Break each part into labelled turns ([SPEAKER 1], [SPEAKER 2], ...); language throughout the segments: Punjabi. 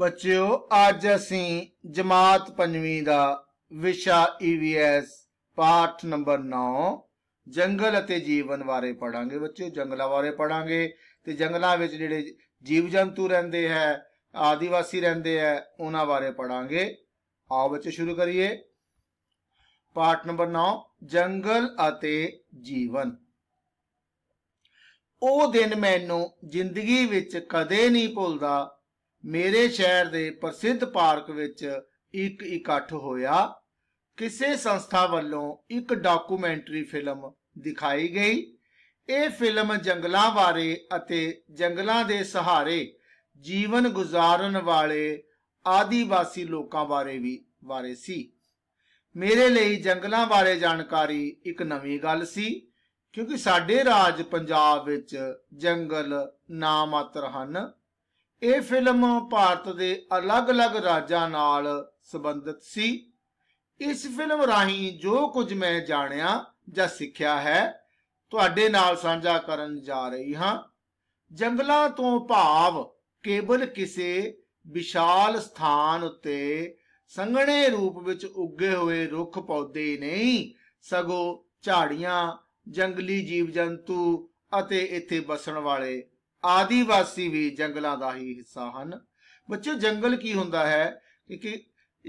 [SPEAKER 1] ਬੱਚਿਓ ਅੱਜ ਅਸੀਂ ਜਮਾਤ 5ਵੀਂ ਦਾ ਵਿਸ਼ਾ ਈਵੀਐਸ ਪਾਠ ਨੰਬਰ 9 ਜੰਗਲ ਅਤੇ ਜੀਵਨ ਬਾਰੇ ਪੜਾਂਗੇ ਬੱਚਿਓ ਜੰਗਲਾਂ ਬਾਰੇ ਪੜਾਂਗੇ ਤੇ ਜੰਗਲਾਂ ਵਿੱਚ ਜਿਹੜੇ ਜੀਵ ਜੰਤੂ ਰਹਿੰਦੇ ਹੈ ਆਦੀਵਾਸੀ ਰਹਿੰਦੇ ਹੈ ਉਹਨਾਂ ਬਾਰੇ ਪੜਾਂਗੇ ਆਓ ਬੱਚੇ ਸ਼ੁਰੂ ਕਰੀਏ ਪਾਠ ਨੰਬਰ 9 ਜੰਗਲ ਅਤੇ ਜੀਵਨ ਉਹ ਦਿਨ ਮੈਨੂੰ ਜ਼ਿੰਦਗੀ ਵਿੱਚ ਕਦੇ ਨਹੀਂ ਭੁੱਲਦਾ ਮੇਰੇ ਸ਼ਹਿਰ ਦੇ ਪ੍ਰਸਿੱਧ ਪਾਰਕ ਵਿੱਚ ਇੱਕ ਇਕੱਠ ਹੋਇਆ ਕਿਸੇ ਸੰਸਥਾ ਵੱਲੋਂ ਇੱਕ ਡਾਕੂਮੈਂਟਰੀ ਫਿਲਮ ਦਿਖਾਈ ਗਈ ਇਹ ਫਿਲਮ ਜੰਗਲਾਂ ਬਾਰੇ ਅਤੇ ਜੰਗਲਾਂ ਦੇ ਸਹਾਰੇ ਜੀਵਨ ਗੁਜ਼ਾਰਨ ਵਾਲੇ ਆਦੀਵਾਸੀ ਲੋਕਾਂ ਬਾਰੇ ਵੀ ਬਾਰੇ ਸੀ ਮੇਰੇ ਲਈ ਜੰਗਲਾਂ ਬਾਰੇ ਜਾਣਕਾਰੀ ਇੱਕ ਨਵੀਂ ਗੱਲ ਸੀ ਕਿਉਂਕਿ ਸਾਡੇ ਰਾਜ ਪੰਜਾਬ ਵਿੱਚ ਜੰਗਲ ਨਾ ਮਾਤਰ ਹਨ ਇਹ ਫਿਲਮ ਭਾਰਤ ਦੇ ਅਲੱਗ-ਅਲੱਗ ਰਾਜਾਂ ਨਾਲ ਸੰਬੰਧਿਤ ਸੀ ਇਸ ਫਿਲਮ ਰਾਹੀਂ ਜੋ ਕੁਝ ਮੈਂ ਜਾਣਿਆ ਜਾਂ ਸਿੱਖਿਆ ਹੈ ਤੁਹਾਡੇ ਨਾਲ ਸਾਂਝਾ ਕਰਨ ਜਾ ਰਹੀ ਹਾਂ ਜੰਗਲਾਂ ਤੋਂ ਭਾਵ ਕੇਵਲ ਕਿਸੇ ਵਿਸ਼ਾਲ ਸਥਾਨ ਉੱਤੇ ਸੰਘਣੇ ਰੂਪ ਵਿੱਚ ਉੱਗੇ ਹੋਏ ਰੁੱਖ ਪੌਦੇ ਨਹੀਂ ਸਗੋਂ ਝਾੜੀਆਂ ਜੰਗਲੀ ਜੀਵ ਜੰਤੂ ਅਤੇ ਇੱਥੇ ਵਸਣ ਵਾਲੇ ਆਦੀਵਾਸੀ ਵੀ ਜੰਗਲਾਂ ਦਾ ਹੀ ਹਿੱਸਾ ਹਨ ਬੱਚੇ ਜੰਗਲ ਕੀ ਹੁੰਦਾ ਹੈ ਕਿ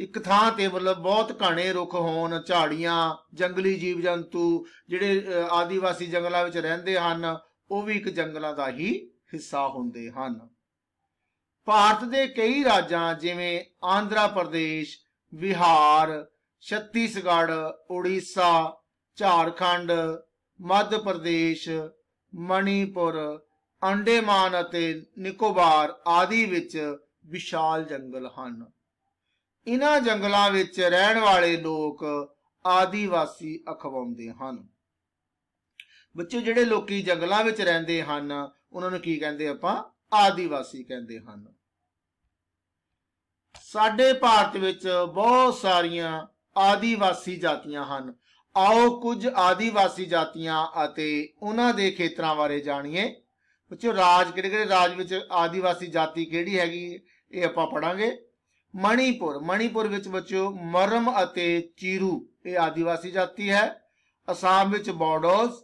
[SPEAKER 1] ਇੱਕ ਥਾਂ ਤੇ ਮਤਲਬ ਬਹੁਤ ਘਣੇ ਰੁੱਖ ਹੋਣ ਝਾੜੀਆਂ ਜੰਗਲੀ ਜੀਵ ਜੰਤੂ ਜਿਹੜੇ ਆਦੀਵਾਸੀ ਜੰਗਲਾਂ ਵਿੱਚ ਰਹਿੰਦੇ ਹਨ ਉਹ ਵੀ ਇੱਕ ਜੰਗਲਾਂ ਦਾ ਹੀ ਹਿੱਸਾ ਹੁੰਦੇ ਹਨ ਭਾਰਤ ਦੇ ਕਈ ਰਾਜਾਂ ਜਿਵੇਂ ਆਂਧਰਾ ਪ੍ਰਦੇਸ਼ ਬਿਹਾਰ ਛੱਤੀਸਗੜ੍ਹ ਉੜੀਸਾ ਝਾਰਖੰਡ ਮੱਧ ਪ੍ਰਦੇਸ਼ ਮਣੀਪੁਰ ਅੰਡੇਮਾਨ ਅਤੇ ਨਿਕੋਬਾਰ ਆਦੀ ਵਿੱਚ ਵਿਸ਼ਾਲ ਜੰਗਲ ਹਨ ਇਨ੍ਹਾਂ ਜੰਗਲਾਂ ਵਿੱਚ ਰਹਿਣ ਵਾਲੇ ਲੋਕ ਆਦੀਵਾਸੀ ਅਖਵਾਉਂਦੇ ਹਨ ਬੱਚੇ ਜਿਹੜੇ ਲੋਕੀ ਜੰਗਲਾਂ ਵਿੱਚ ਰਹਿੰਦੇ ਹਨ ਉਹਨਾਂ ਨੂੰ ਕੀ ਕਹਿੰਦੇ ਆਪਾਂ ਆਦੀਵਾਸੀ ਕਹਿੰਦੇ ਹਨ ਸਾਡੇ ਭਾਰਤ ਵਿੱਚ ਬਹੁਤ ਸਾਰੀਆਂ ਆਦੀਵਾਸੀ ਜਾਤੀਆਂ ਹਨ ਆਓ ਕੁਝ ਆਦੀਵਾਸੀ ਜਾਤੀਆਂ ਅਤੇ ਉਹਨਾਂ ਦੇ ਖੇਤਰਾਂ ਬਾਰੇ ਜਾਣੀਏ ਬੱਚਿਓ ਰਾਜ ਕਿਹੜੇ ਕਿਹੜੇ ਰਾਜ ਵਿੱਚ ਆਦੀਵਾਸੀ ਜਾਤੀ ਕਿਹੜੀ ਹੈਗੀ ਇਹ ਆਪਾਂ ਪੜਾਂਗੇ ਮਣੀਪੁਰ ਮਣੀਪੁਰ ਵਿੱਚ ਬੱਚਿਓ ਮਰਮ ਅਤੇ ਚੀਰੂ ਇਹ ਆਦੀਵਾਸੀ ਜਾਤੀ ਹੈ ਅਸਾਮ ਵਿੱਚ ਬੋਡੋਸ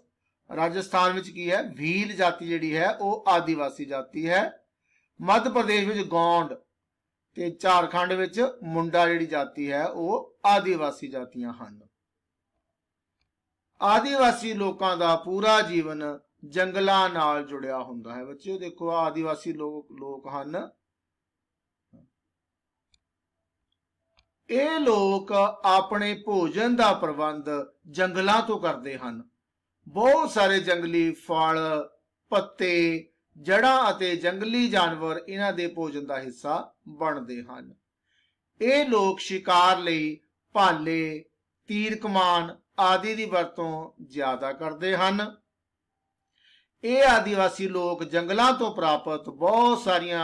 [SPEAKER 1] ਰਾਜਸਥਾਨ ਵਿੱਚ ਕੀ ਹੈ ਭੀਲ ਜਾਤੀ ਜਿਹੜੀ ਹੈ ਉਹ ਆਦੀਵਾਸੀ ਜਾਤੀ ਹੈ ਮੱਧ ਪ੍ਰਦੇਸ਼ ਵਿੱਚ ਗੌਂਡ ਤੇ ਝਾਰਖੰਡ ਵਿੱਚ ਮੁੰਡਾ ਜਿਹੜੀ ਜਾਤੀ ਹੈ ਉਹ ਆਦੀਵਾਸੀ ਜਾਤੀਆਂ ਹਨ ਆਦੀਵਾਸੀ ਲੋਕਾਂ ਦਾ ਪੂਰਾ ਜੀਵਨ ਜੰਗਲਾਂ ਨਾਲ ਜੁੜਿਆ ਹੁੰਦਾ ਹੈ ਬੱਚਿਓ ਦੇਖੋ ਆਦੀਵਾਸੀ ਲੋਕ ਲੋਕ ਹਨ ਇਹ ਲੋਕ ਆਪਣੇ ਭੋਜਨ ਦਾ ਪ੍ਰਬੰਧ ਜੰਗਲਾਂ ਤੋਂ ਕਰਦੇ ਹਨ ਬਹੁਤ ਸਾਰੇ ਜੰਗਲੀ ਫਲ ਪੱਤੇ ਜੜਾਂ ਅਤੇ ਜੰਗਲੀ ਜਾਨਵਰ ਇਹਨਾਂ ਦੇ ਭੋਜਨ ਦਾ ਹਿੱਸਾ ਬਣਦੇ ਹਨ ਇਹ ਲੋਕ ਸ਼ਿਕਾਰ ਲਈ ਭਾਲੇ ਤੀਰ ਕਮਾਨ ਆਦਿ ਦੀ ਵਰਤੋਂ ਜ਼ਿਆਦਾ ਕਰਦੇ ਹਨ ਇਹ ਆਦੀਵਾਸੀ ਲੋਕ ਜੰਗਲਾਂ ਤੋਂ ਪ੍ਰਾਪਤ ਬਹੁਤ ਸਾਰੀਆਂ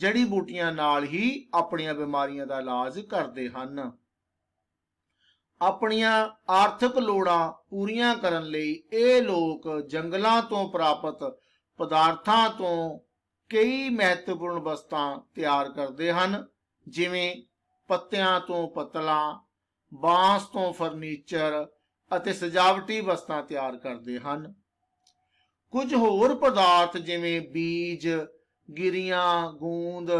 [SPEAKER 1] ਜੜੀ ਬੂਟੀਆਂ ਨਾਲ ਹੀ ਆਪਣੀਆਂ ਬਿਮਾਰੀਆਂ ਦਾ ਇਲਾਜ ਕਰਦੇ ਹਨ ਆਪਣੀਆਂ ਆਰਥਿਕ ਲੋੜਾਂ ਪੂਰੀਆਂ ਕਰਨ ਲਈ ਇਹ ਲੋਕ ਜੰਗਲਾਂ ਤੋਂ ਪ੍ਰਾਪਤ ਪਦਾਰਥਾਂ ਤੋਂ ਕਈ ਮਹੱਤਵਪੂਰਨ ਵਸਤਾਂ ਤਿਆਰ ਕਰਦੇ ਹਨ ਜਿਵੇਂ ਪੱਤਿਆਂ ਤੋਂ ਪਤਲਾ ਬਾਂਸ ਤੋਂ ਫਰਨੀਚਰ ਅਤੇ ਸਜਾਵਟੀ ਵਸਤਾਂ ਤਿਆਰ ਕਰਦੇ ਹਨ ਕੁਝ ਹੋਰ ਪਦਾਰਥ ਜਿਵੇਂ ਬੀਜ ਗਿਰੀਆਂ ਗੂੰਦ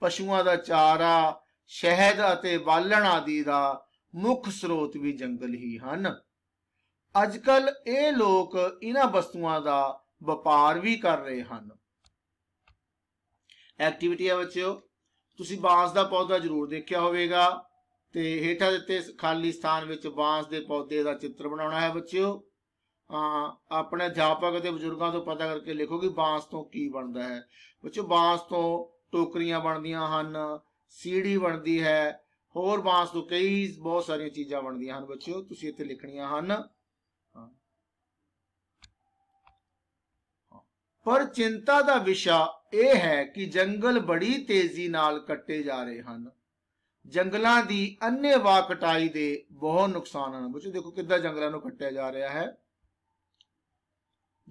[SPEAKER 1] ਪਸ਼ੂਆਂ ਦਾ ਚਾਰਾ ਸ਼ਹਿਦ ਅਤੇ ਬਾਲਣ ਆਦਿ ਦਾ ਮੁੱਖ ਸਰੋਤ ਵੀ ਜੰਗਲ ਹੀ ਹਨ ਅੱਜਕੱਲ ਇਹ ਲੋਕ ਇਹਨਾਂ ਵਸਤੂਆਂ ਦਾ ਵਪਾਰ ਵੀ ਕਰ ਰਹੇ ਹਨ ਐਕਟੀਵਿਟੀ ਆ ਬੱਚਿਓ ਤੁਸੀਂ ਬਾਂਸ ਦਾ ਪੌਦਾ ਜ਼ਰੂਰ ਦੇਖਿਆ ਹੋਵੇਗਾ ਤੇ ਹੇਠਾਂ ਦਿੱਤੇ ਖਾਲੀ ਸਥਾਨ ਵਿੱਚ ਬਾਂਸ ਦੇ ਪੌਦੇ ਦਾ ਚਿੱਤਰ ਬਣਾਉਣਾ ਹੈ ਬੱਚਿਓ ਆਪਣੇ ਅਧਿਆਪਕ ਅਤੇ ਬਜ਼ੁਰਗਾਂ ਤੋਂ ਪਤਾ ਕਰਕੇ ਲਿਖੋ ਕਿ ਬਾਂਸ ਤੋਂ ਕੀ ਬਣਦਾ ਹੈ ਬੱਚੋ ਬਾਂਸ ਤੋਂ ਟੋਕਰੀਆਂ ਬਣਦੀਆਂ ਹਨ ਸੀੜੀ ਬਣਦੀ ਹੈ ਹੋਰ ਬਾਂਸ ਤੋਂ ਕਈ ਬਹੁਤ ਸਾਰੀਆਂ ਚੀਜ਼ਾਂ ਬਣਦੀਆਂ ਹਨ ਬੱਚਿਓ ਤੁਸੀਂ ਇੱਥੇ ਲਿਖਣੀਆਂ ਹਨ ਪਰ ਚਿੰਤਾ ਦਾ ਵਿਸ਼ਾ ਇਹ ਹੈ ਕਿ ਜੰਗਲ ਬੜੀ ਤੇਜ਼ੀ ਨਾਲ ਕੱਟੇ ਜਾ ਰਹੇ ਹਨ ਜੰਗਲਾਂ ਦੀ ਅੰਨੇਵਾਹ ਕਟਾਈ ਦੇ ਬਹੁਤ ਨੁਕਸਾਨ ਹਨ ਬੱਚੋ ਦੇਖੋ ਕਿੱਦਾਂ ਜੰਗਲਾਂ ਨੂੰ ਕੱਟਿਆ ਜਾ ਰਿਹਾ ਹੈ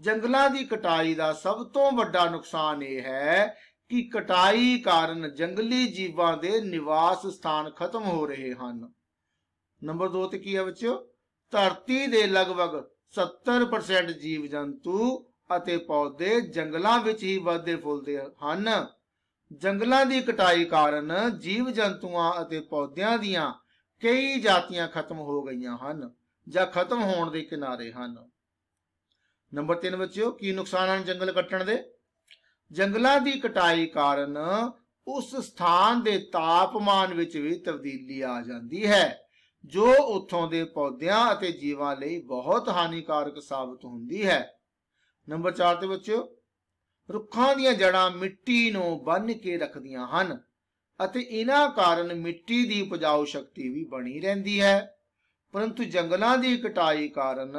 [SPEAKER 1] ਜੰਗਲਾਂ ਦੀ ਕਟਾਈ ਦਾ ਸਭ ਤੋਂ ਵੱਡਾ ਨੁਕਸਾਨ ਇਹ ਹੈ ਕਿ ਕਟਾਈ ਕਾਰਨ ਜੰਗਲੀ ਜੀਵਾਂ ਦੇ ਨਿਵਾਸ ਸਥਾਨ ਖਤਮ ਹੋ ਰਹੇ ਹਨ ਨੰਬਰ 2 ਤੇ ਕੀ ਹੈ ਬੱਚਿਓ ਧਰਤੀ ਦੇ ਲਗਭਗ 70% ਜੀਵ ਜੰਤੂ ਅਤੇ ਪੌਦੇ ਜੰਗਲਾਂ ਵਿੱਚ ਹੀ ਵਧਦੇ ਫੁੱਲਦੇ ਹਨ ਜੰਗਲਾਂ ਦੀ ਕਟਾਈ ਕਾਰਨ ਜੀਵ ਜੰਤੂਆਂ ਅਤੇ ਪੌਦਿਆਂ ਦੀਆਂ ਕਈ ਜਾਤੀਆਂ ਖਤਮ ਹੋ ਗਈਆਂ ਹਨ ਜਾਂ ਖਤਮ ਹੋਣ ਦੇ ਕਿਨਾਰੇ ਹਨ ਨੰਬਰ 3 ਬੱਚਿਓ ਕੀ ਨੁਕਸਾਨ ਹਨ ਜੰਗਲ ਕੱਟਣ ਦੇ ਜੰਗਲਾਂ ਦੀ ਕਟਾਈ ਕਾਰਨ ਉਸ ਸਥਾਨ ਦੇ ਤਾਪਮਾਨ ਵਿੱਚ ਵੀ ਤਬਦੀਲੀ ਆ ਜਾਂਦੀ ਹੈ ਜੋ ਉੱਥੋਂ ਦੇ ਪੌਦਿਆਂ ਅਤੇ ਜੀਵਾਂ ਲਈ ਬਹੁਤ ਹਾਨੀਕਾਰਕ ਸਾਬਤ ਹੁੰਦੀ ਹੈ ਨੰਬਰ 4 ਤੇ ਬੱਚਿਓ ਰੁੱਖਾਂ ਦੀਆਂ ਜੜਾਂ ਮਿੱਟੀ ਨੂੰ ਬੰਨ ਕੇ ਰੱਖਦੀਆਂ ਹਨ ਅਤੇ ਇਹਨਾਂ ਕਾਰਨ ਮਿੱਟੀ ਦੀ ਉਪਜਾਊ ਸ਼ਕਤੀ ਵੀ ਬਣੀ ਰਹਿੰਦੀ ਹੈ ਪਰੰਤੂ ਜੰਗਲਾਂ ਦੀ ਕਟਾਈ ਕਾਰਨ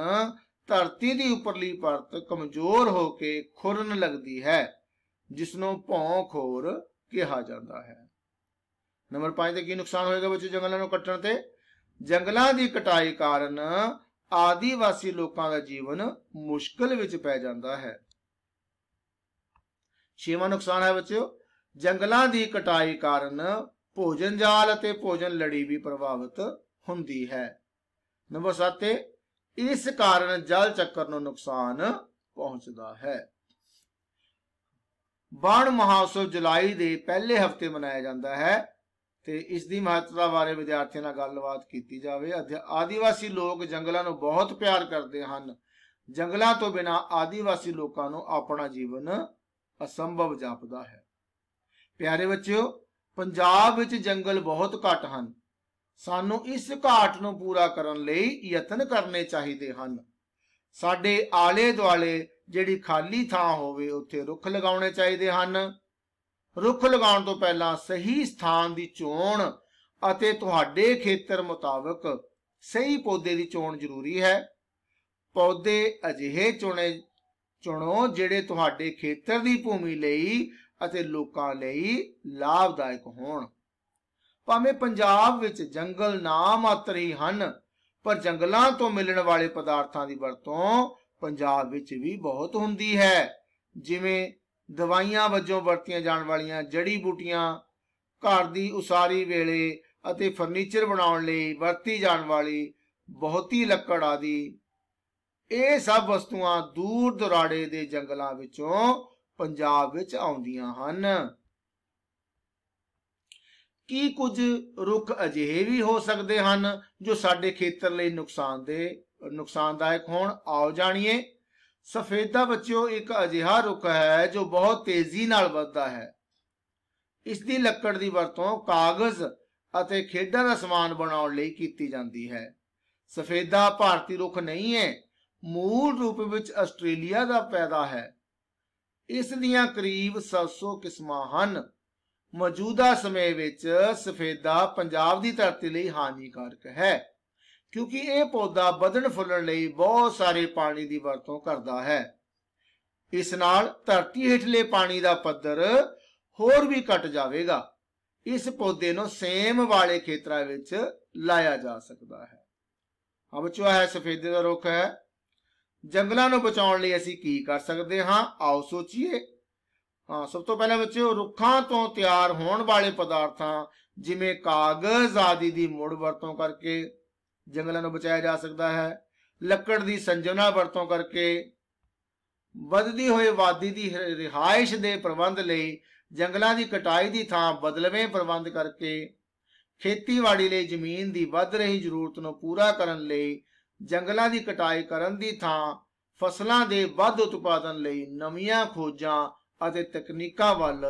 [SPEAKER 1] ਧਰਤੀ ਦੀ ਉਪਰਲੀ ਪਰਤ ਕਮਜ਼ੋਰ ਹੋ ਕੇ ਖੁਰਨ ਲੱਗਦੀ ਹੈ ਜਿਸ ਨੂੰ ਭੌਂਖੋਰ ਕਿਹਾ ਜਾਂਦਾ ਹੈ ਨੰਬਰ 5 ਤੇ ਕੀ ਨੁਕਸਾਨ ਹੋਏਗਾ ਬੱਚੇ ਜੰਗਲਾਂ ਨੂੰ ਕੱਟਣ ਤੇ ਜੰਗਲਾਂ ਦੀ ਕਟਾਈ ਕਾਰਨ ਆਦੀਵਾਸੀ ਲੋਕਾਂ ਦਾ ਜੀਵਨ ਮੁਸ਼ਕਲ ਵਿੱਚ ਪੈ ਜਾਂਦਾ ਹੈ ਛੇਵਾਂ ਨੁਕਸਾਨ ਹੈ ਬੱਚਿਓ ਜੰਗਲਾਂ ਦੀ ਕਟਾਈ ਕਾਰਨ ਭੋਜਨ ਜਾਲ ਅਤੇ ਭੋਜਨ ਲੜੀ ਵੀ ਪ੍ਰਭਾਵਿਤ ਹੁੰਦੀ ਹੈ ਨੰਬਰ 7 ਤੇ ਇਸ ਕਾਰਨ ਜਲ ਚੱਕਰ ਨੂੰ ਨੁਕਸਾਨ ਪਹੁੰਚਦਾ ਹੈ ਬਾਣ ਮਹਾਉਸਵ ਜੁਲਾਈ ਦੇ ਪਹਿਲੇ ਹਫਤੇ ਮਨਾਇਆ ਜਾਂਦਾ ਹੈ ਤੇ ਇਸ ਦੀ ਮਹੱਤਤਾ ਬਾਰੇ ਵਿਦਿਆਰਥੀਆਂ ਨਾਲ ਗੱਲਬਾਤ ਕੀਤੀ ਜਾਵੇ ਆਦੀਵਾਸੀ ਲੋਕ ਜੰਗਲਾਂ ਨੂੰ ਬਹੁਤ ਪਿਆਰ ਕਰਦੇ ਹਨ ਜੰਗਲਾਂ ਤੋਂ ਬਿਨਾ ਆਦੀਵਾਸੀ ਲੋਕਾਂ ਨੂੰ ਆਪਣਾ ਜੀਵਨ ਅਸੰਭਵ ਜਾਪਦਾ ਹੈ ਪਿਆਰੇ ਬੱਚਿਓ ਪੰਜਾਬ ਵਿੱਚ ਜੰਗਲ ਬਹੁਤ ਘੱਟ ਹਨ ਸਾਨੂੰ ਇਸ ਘਾਟ ਨੂੰ ਪੂਰਾ ਕਰਨ ਲਈ ਯਤਨ ਕਰਨੇ ਚਾਹੀਦੇ ਹਨ ਸਾਡੇ ਆਲੇ ਦੁਆਲੇ ਜਿਹੜੀ ਖਾਲੀ ਥਾਂ ਹੋਵੇ ਉੱਥੇ ਰੁੱਖ ਲਗਾਉਣੇ ਚਾਹੀਦੇ ਹਨ ਰੁੱਖ ਲਗਾਉਣ ਤੋਂ ਪਹਿਲਾਂ ਸਹੀ ਸਥਾਨ ਦੀ ਚੋਣ ਅਤੇ ਤੁਹਾਡੇ ਖੇਤਰ ਮੁਤਾਬਕ ਸਹੀ ਪੌਦੇ ਦੀ ਚੋਣ ਜ਼ਰੂਰੀ ਹੈ ਪੌਦੇ ਅਜਿਹੇ ਚੁਣੇ ਚੁਣੋ ਜਿਹੜੇ ਤੁਹਾਡੇ ਖੇਤਰ ਦੀ ਭੂਮੀ ਲਈ ਅਤੇ ਲੋਕਾਂ ਲਈ ਲਾਭਦਾਇਕ ਹੋਣ ਭਾਵੇਂ ਪੰਜਾਬ ਵਿੱਚ ਜੰਗਲ ਨਾ ਮਾਤਰ ਹੀ ਹਨ ਪਰ ਜੰਗਲਾਂ ਤੋਂ ਮਿਲਣ ਵਾਲੇ ਪਦਾਰਥਾਂ ਦੀ ਵਰਤੋਂ ਪੰਜਾਬ ਵਿੱਚ ਵੀ ਬਹੁਤ ਹੁੰਦੀ ਹੈ ਜਿਵੇਂ ਦਵਾਈਆਂ ਵਜੋਂ ਵਰਤੀਆਂ ਜਾਣ ਵਾਲੀਆਂ ਜੜੀ ਬੂਟੀਆਂ ਘਰ ਦੀ ਉਸਾਰੀ ਵੇਲੇ ਅਤੇ ਫਰਨੀਚਰ ਬਣਾਉਣ ਲਈ ਵਰਤੀ ਜਾਣ ਵਾਲੀ ਬਹੁਤੀ ਲੱਕੜ ਆਦਿ ਇਹ ਸਭ ਵਸਤੂਆਂ ਦੂਰ ਦੁਰਾੜੇ ਦੇ ਜੰਗਲਾਂ ਵਿੱਚੋਂ ਪੰਜਾਬ ਵਿੱਚ ਆਉਂਦੀਆਂ ਹਨ ਕੀ ਕੁਝ ਰੁੱਖ ਅਜਿਹੇ ਵੀ ਹੋ ਸਕਦੇ ਹਨ ਜੋ ਸਾਡੇ ਖੇਤਰ ਲਈ ਨੁਕਸਾਨਦੇ ਨੁਕਸਾਨਦਾਇਕ ਹੋਣ ਆਓ ਜਾਣੀਏ ਸਫੇਦਾ ਬੱਚਿਓ ਇੱਕ ਅਜਿਹਾ ਰੁੱਖ ਹੈ ਜੋ ਬਹੁਤ ਤੇਜ਼ੀ ਨਾਲ ਵੱਧਦਾ ਹੈ ਇਸ ਦੀ ਲੱਕੜ ਦੀ ਵਰਤੋਂ ਕਾਗਜ਼ ਅਤੇ ਖੇਡਾਂ ਦਾ ਸਮਾਨ ਬਣਾਉਣ ਲਈ ਕੀਤੀ ਜਾਂਦੀ ਹੈ ਸਫੇਦਾ ਭਾਰਤੀ ਰੁੱਖ ਨਹੀਂ ਹੈ ਮੂਲ ਰੂਪ ਵਿੱਚ ਆਸਟ੍ਰੇਲੀਆ ਦਾ ਪੈਦਾ ਹੈ ਇਸ ਦੀਆਂ ਕਰੀਬ 700 ਕਿਸਮਾਂ ਹਨ ਮੌਜੂਦਾ ਸਮੇਂ ਵਿੱਚ ਸਫੇਦਾ ਪੰਜਾਬ ਦੀ ਧਰਤੀ ਲਈ ਹਾਨੀਕਾਰਕ ਹੈ ਕਿਉਂਕਿ ਇਹ ਪੌਦਾ ਵਧਣ ਫੁੱਲਣ ਲਈ ਬਹੁਤ ਸਾਰੇ ਪਾਣੀ ਦੀ ਵਰਤੋਂ ਕਰਦਾ ਹੈ ਇਸ ਨਾਲ ਧਰਤੀ ਹੇਠਲੇ ਪਾਣੀ ਦਾ ਪੱਧਰ ਹੋਰ ਵੀ ਘਟ ਜਾਵੇਗਾ ਇਸ ਪੌਦੇ ਨੂੰ ਸੇਮ ਵਾਲੇ ਖੇਤਰਾਂ ਵਿੱਚ ਲਾਇਆ ਜਾ ਸਕਦਾ ਹੈ ਹਾਂ ਬੱਚੋ ਹੈ ਸਫੇਦੇ ਦਾ ਰੁੱਖ ਹੈ ਜੰਗਲਾਂ ਨੂੰ ਬਚਾਉਣ ਲਈ ਅਸੀਂ ਕੀ ਕਰ ਸਕਦੇ ਹਾਂ ਆਓ ਸੋਚੀਏ ਹਾਂ ਸਭ ਤੋਂ ਪਹਿਲਾਂ ਬੱਚਿਓ ਰੁੱਖਾਂ ਤੋਂ ਤਿਆਰ ਹੋਣ ਵਾਲੇ ਪਦਾਰਥਾਂ ਜਿਵੇਂ ਕਾਗਜ਼ ਆਦਿ ਦੀ ਮੁੜ ਵਰਤੋਂ ਕਰਕੇ ਜੰਗਲਾਂ ਨੂੰ ਬਚਾਇਆ ਜਾ ਸਕਦਾ ਹੈ ਲੱਕੜ ਦੀ ਸੰਜਨਾ ਵਰਤੋਂ ਕਰਕੇ ਵੱਧਦੀ ਹੋਈ ਵਾਦੀ ਦੀ ਰਿਹਾਇਸ਼ ਦੇ ਪ੍ਰਬੰਧ ਲਈ ਜੰਗਲਾਂ ਦੀ ਕਟਾਈ ਦੀ ਥਾਂ ਬਦਲਵੇਂ ਪ੍ਰਬੰਧ ਕਰਕੇ ਖੇਤੀਬਾੜੀ ਲਈ ਜ਼ਮੀਨ ਦੀ ਵੱਧ ਰਹੀ ਜ਼ਰੂਰਤ ਨੂੰ ਪੂਰਾ ਕਰਨ ਲਈ ਜੰਗਲਾਂ ਦੀ ਕਟਾਈ ਕਰਨ ਦੀ ਥਾਂ ਫਸਲਾਂ ਦੇ ਵੱਧ ਉਤਪਾਦਨ ਲਈ ਨਵੀਆਂ ਖੋਜਾਂ ਅਤੇ ਤਕਨੀਕਾਂ ਵੱਲ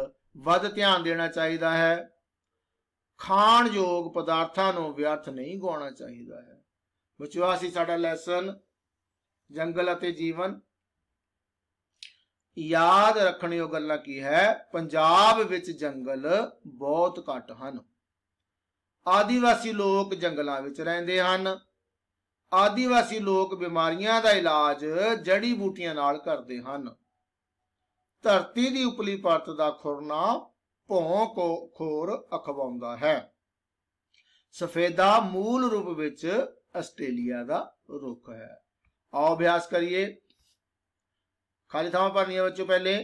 [SPEAKER 1] ਵੱਧ ਧਿਆਨ ਦੇਣਾ ਚਾਹੀਦਾ ਹੈ ਖਾਣ ਯੋਗ ਪਦਾਰਥਾਂ ਨੂੰ ਵਿਅਰਥ ਨਹੀਂ ਗਵਾਉਣਾ ਚਾਹੀਦਾ ਹੈ ਵਿਚਵਾਸੀ ਸੀ ਸਾਡਾ ਲੈਸਨ ਜੰਗਲ ਅਤੇ ਜੀਵਨ ਯਾਦ ਰੱਖਣ ਯੋਗ ਗੱਲਾਂ ਕੀ ਹੈ ਪੰਜਾਬ ਵਿੱਚ ਜੰਗਲ ਬਹੁਤ ਘੱਟ ਹਨ ਆਦੀਵਾਸੀ ਲੋਕ ਜੰਗਲਾਂ ਵਿੱਚ ਰਹਿੰਦੇ ਹਨ ਆਦੀਵਾਸੀ ਲੋਕ ਬਿਮਾਰੀਆਂ ਦਾ ਇਲਾਜ ਜੜੀ ਬੂਟੀਆਂ ਨਾਲ ਕਰਦੇ ਹਨ ਧਰਤੀ ਦੀ ਉਪਲੀ ਪਰਤ ਦਾ ਖੁਰਨਾ ਭੌਂ ਕੋ ਖੋਰ ਅਖਵਾਉਂਦਾ ਹੈ ਸਫੇਦਾ ਮੂਲ ਰੂਪ ਵਿੱਚ ਆਸਟ੍ਰੇਲੀਆ ਦਾ ਰੁੱਖ ਹੈ ਆਓ ਅਭਿਆਸ ਕਰੀਏ ਖਾਲੀ ਥਾਵਾਂ ਭਰਨੀਆਂ ਬੱਚੋ ਪਹਿਲੇ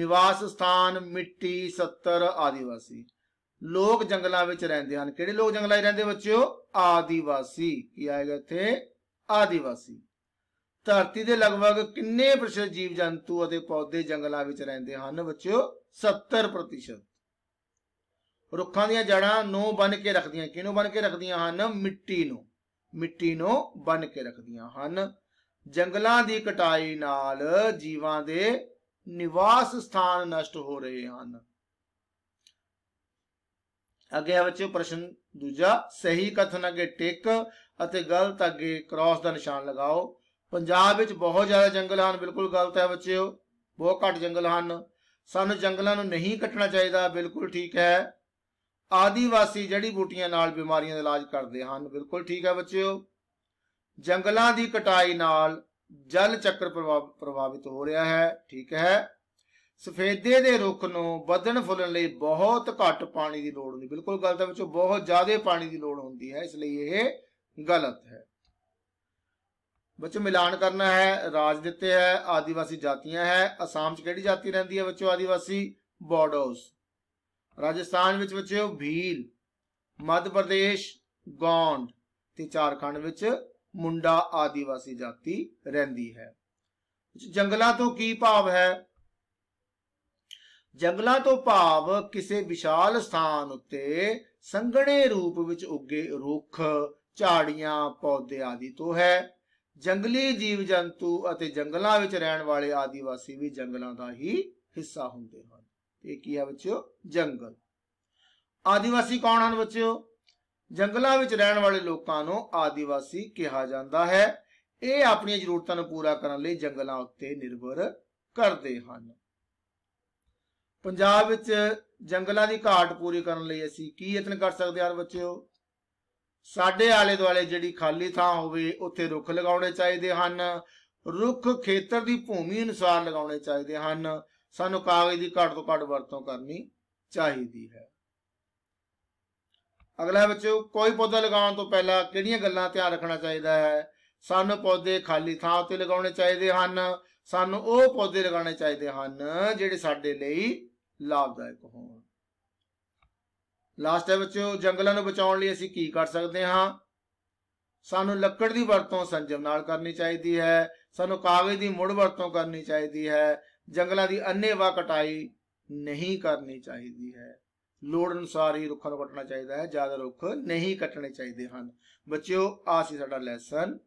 [SPEAKER 1] ਨਿਵਾਸ ਸਥਾਨ ਮਿੱਟੀ 70 ਆਦੀਵਾਸੀ ਲੋਕ ਜੰਗਲਾਂ ਵਿੱਚ ਰਹਿੰਦੇ ਹਨ ਕਿਹੜੇ ਲੋਕ ਜੰਗਲਾਂ 'ਚ ਰਹਿੰਦੇ ਬੱਚਿਓ ਆਦੀਵਾਸੀ ਕੀ ਆਏਗਾ ਇੱਥੇ ਆਦੀਵਾਸੀ ਧਰਤੀ ਦੇ ਲਗਭਗ ਕਿੰਨੇ ਪ੍ਰਤੀਸ਼ਤ ਜੀਵ ਜੰਤੂ ਅਤੇ ਪੌਦੇ ਜੰਗਲਾਂ ਵਿੱਚ ਰਹਿੰਦੇ ਹਨ ਬੱਚਿਓ 70% ਰੁੱਖਾਂ ਦੀਆਂ ਜੜਾਂ ਨੂੰ ਬਨ ਕੇ ਰੱਖਦੀਆਂ ਕਿਹਨੂੰ ਬਨ ਕੇ ਰੱਖਦੀਆਂ ਹਨ ਮਿੱਟੀ ਨੂੰ ਮਿੱਟੀ ਨੂੰ ਬਨ ਕੇ ਰੱਖਦੀਆਂ ਹਨ ਜੰਗਲਾਂ ਦੀ ਕਟਾਈ ਨਾਲ ਜੀਵਾਂ ਦੇ ਨਿਵਾਸ ਸਥਾਨ ਨਸ਼ਟ ਹੋ ਰਹੇ ਹਨ ਅੱਗੇ ਬੱਚਿਓ ਪ੍ਰਸ਼ਨ ਦੂਜਾ ਸਹੀ ਕਥਨ ਅੱਗੇ ਟਿਕ ਅਤੇ ਗਲਤ ਅੱਗੇ ਕ੍ਰਾਸ ਦਾ ਨਿਸ਼ਾਨ ਲਗਾਓ ਪੰਜਾਬ ਵਿੱਚ ਬਹੁਤ ਜ਼ਿਆਦਾ ਜੰਗਲ ਹਨ ਬਿਲਕੁਲ ਗਲਤ ਹੈ ਬੱਚਿਓ ਬਹੁਤ ਘੱਟ ਜੰਗਲ ਹਨ ਸਾਨੂੰ ਜੰਗਲਾਂ ਨੂੰ ਨਹੀਂ ਕੱਟਣਾ ਚਾਹੀਦਾ ਬਿਲਕੁਲ ਠੀਕ ਹੈ ਆਦੀਵਾਸੀ ਜੜੀ ਬੂਟੀਆਂ ਨਾਲ ਬਿਮਾਰੀਆਂ ਦਾ ਇਲਾਜ ਕਰਦੇ ਹਨ ਬਿਲਕੁਲ ਠੀਕ ਹੈ ਬੱਚਿਓ ਜੰਗਲਾਂ ਦੀ ਕਟਾਈ ਨਾਲ ਜਲ ਚੱਕਰ ਪ੍ਰਭਾਵਿਤ ਹੋ ਰਿਹਾ ਹੈ ਠੀਕ ਹੈ ਸਫੇਦੇ ਦੇ ਰੁੱਖ ਨੂੰ ਵਧਣ ਫੁੱਲਣ ਲਈ ਬਹੁਤ ਘੱਟ ਪਾਣੀ ਦੀ ਲੋੜ ਹੁੰਦੀ ਬਿਲਕੁਲ ਗਲਤ ਹੈ ਵਿੱਚ ਬਹੁਤ ਜ਼ਿਆਦਾ ਪਾਣੀ ਦੀ ਲੋੜ ਹੁੰਦੀ ਹੈ ਇਸ ਲਈ ਇਹ ਗਲਤ ਹੈ ਬੱਚੋ ਮਿਲਾਨ ਕਰਨਾ ਹੈ ਰਾਜ ਦਿੱਤੇ ਹੈ ਆਦੀਵਾਸੀ ਜਾਤੀਆਂ ਹੈ ਅਸਾਮ 'ਚ ਕਿਹੜੀ ਜਾਤੀ ਰਹਿੰਦੀ ਹੈ ਬੱਚੋ ਆਦੀਵਾਸੀ ਬੋਡੋਸ ਰਾਜਸਥਾਨ ਵਿੱਚ ਬੱਚਿਓ ਭੀਲ ਮੱਧ ਪ੍ਰਦੇਸ਼ ਗੌਂਡ ਤੇ ਝਾਰਖੰਡ ਵਿੱਚ ਮੁੰਡਾ ਆਦੀਵਾਸੀ ਜਾਤੀ ਰਹਿੰਦੀ ਹੈ ਜੰਗਲਾਂ ਤੋਂ ਕੀ ਭਾਵ ਹੈ ਜੰਗਲਾਂ ਤੋਂ ਭਾਵ ਕਿਸੇ ਵਿਸ਼ਾਲ ਸਥਾਨ ਉੱਤੇ ਸੰਘਣੇ ਰੂਪ ਵਿੱਚ ਉੱਗੇ ਰੁੱਖ ਝਾੜੀਆਂ ਪੌਦੇ ਆਦਿ ਤੋਂ ਹੈ ਜੰਗਲੀ ਜੀਵ ਜੰਤੂ ਅਤੇ ਜੰਗਲਾਂ ਵਿੱਚ ਰਹਿਣ ਵਾਲੇ ਆਦੀਵਾਸੀ ਵੀ ਜੰਗਲਾਂ ਦਾ ਹੀ ਹਿੱਸਾ ਹੁੰਦੇ ਹਨ ਇਹ ਕੀ ਹੈ ਬੱਚਿਓ ਜੰਗਲ ਆਦੀਵਾਸੀ ਕੌਣ ਹਨ ਬੱਚਿਓ ਜੰਗਲਾਂ ਵਿੱਚ ਰਹਿਣ ਵਾਲੇ ਲੋਕਾਂ ਨੂੰ ਆਦੀਵਾਸੀ ਕਿਹਾ ਜਾਂਦਾ ਹੈ ਇਹ ਆਪਣੀਆਂ ਜ਼ਰੂਰਤਾਂ ਨੂੰ ਪੂਰਾ ਕਰਨ ਲਈ ਜੰਗਲਾਂ ਉੱਤੇ ਨਿਰਭਰ ਕਰਦੇ ਹਨ ਪੰਜਾਬ ਵਿੱਚ ਜੰਗਲਾਂ ਦੀ ਘਾਟ ਪੂਰੀ ਕਰਨ ਲਈ ਅਸੀਂ ਕੀ ਯਤਨ ਕਰ ਸਕਦੇ ਹਾਂ ਬੱਚਿਓ ਸਾਡੇ ਆਲੇ ਦੁਆਲੇ ਜਿਹੜੀ ਖਾਲੀ ਥਾਂ ਹੋਵੇ ਉੱਥੇ ਰੁੱਖ ਲਗਾਉਣੇ ਚਾਹੀਦੇ ਹਨ ਰੁੱਖ ਖੇਤਰ ਦੀ ਭੂਮੀ ਅਨੁਸਾਰ ਲਗਾਉਣੇ ਚਾਹੀਦੇ ਹਨ ਸਾਨੂੰ ਕਾਗਜ਼ ਦੀ ਘੱਟ ਤੋਂ ਘੱਟ ਵਰਤੋਂ ਕਰਨੀ ਚਾਹੀਦੀ ਹੈ ਅਗਲਾ ਬੱਚੋ ਕੋਈ ਪੌਦਾ ਲਗਾਉਣ ਤੋਂ ਪਹਿਲਾਂ ਕਿਹੜੀਆਂ ਗੱਲਾਂ ਧਿਆਨ ਰੱਖਣਾ ਚਾਹੀਦਾ ਹੈ ਸਾਨੂੰ ਪੌਦੇ ਖਾਲੀ ਥਾਂ ਉੱਤੇ ਲਗਾਉਣੇ ਚਾਹੀਦੇ ਹਨ ਸਾਨੂੰ ਉਹ ਪੌਦੇ ਲਗਾਉਣੇ ਚਾਹੀਦੇ ਹਨ ਜਿਹੜੇ ਸਾਡੇ ਲਈ ਲਾਭਦਾਇਕ ਹੋਣ ਲਾਸਟ ਹੈ ਬੱਚਿਓ ਜੰਗਲਾਂ ਨੂੰ ਬਚਾਉਣ ਲਈ ਅਸੀਂ ਕੀ ਕਰ ਸਕਦੇ ਹਾਂ ਸਾਨੂੰ ਲੱਕੜ ਦੀ ਵਰਤੋਂ ਸੰਜਮ ਨਾਲ ਕਰਨੀ ਚਾਹੀਦੀ ਹੈ ਸਾਨੂੰ ਕਾਗਜ਼ ਦੀ ਮੁੜ ਵਰਤੋਂ ਕਰਨੀ ਚਾਹੀਦੀ ਹੈ ਜੰਗਲਾਂ ਦੀ ਅੰਨੇਵਾ ਕਟਾਈ ਨਹੀਂ ਕਰਨੀ ਚਾਹੀਦੀ ਹੈ ਲੋੜ ਅਨੁਸਾਰ ਹੀ ਰੁੱਖਾਂ ਨੂੰ ਕੱਟਣਾ ਚਾਹੀਦਾ ਹੈ ਜ਼ਿਆਦਾ ਰੁੱਖ ਨਹੀਂ ਕੱਟਣੇ ਚਾਹੀਦੇ ਹਨ ਬੱਚਿਓ ਆਹ ਸੀ ਸਾਡਾ ਲੈਸਨ